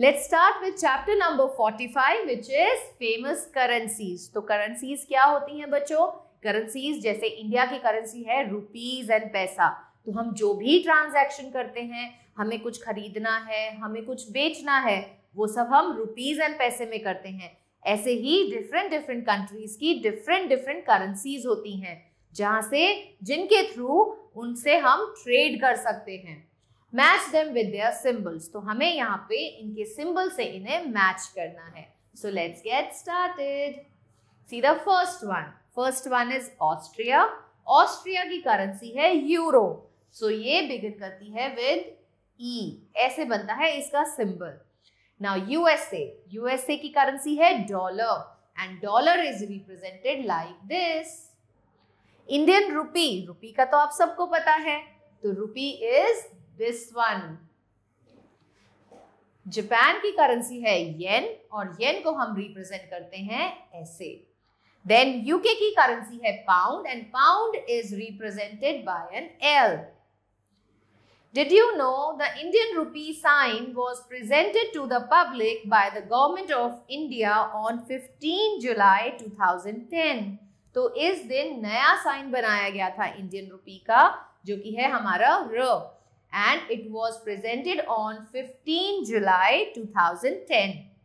Let's start with chapter number 45 which is famous currencies तो currencies क्या होती हैं बच्चों करेंसीज जैसे इंडिया की करेंसी है रुपीज एंड पैसा तो हम जो भी ट्रांजैक्शन करते हैं हमें कुछ खरीदना है हमें कुछ बेचना है वो सब हम रुपीज एंड पैसे में करते हैं ऐसे ही डिफरेंट डिफरेंट कंट्रीज की डिफरेंट डिफरेंट करेंसीज होती हैं जहाँ से जिनके थ्रू उनसे हम ट्रेड कर सकते हैं match them with their symbols तो हमें यहाँ पे इनके सिंबल से इन्हें मैच करना है so let's get started see the first one first one is Austria Austria की करेंसी है यूरो सो ये बिगिन करती है विद ई e. ऐसे बनता है इसका सिंबल नाउ यूएसए यूएसए की करेंसी है dollar and dollar is represented like this Indian rupee rupee का तो आप सबको पता है तो rupee is this one Japan की करेंसी है येन और येन को हम रिप्रेजेंट करते हैं ऐसे देन यूके की करेंसी है pound and pound is represented by an L Did you know the Indian rupee sign was presented to the public by the government of India on 15 जुलाई 2010? तो इस दिन नया साइन बनाया गया था इंडियन रुपी का जो कि है हमारा र and it was presented on 15 July 2010.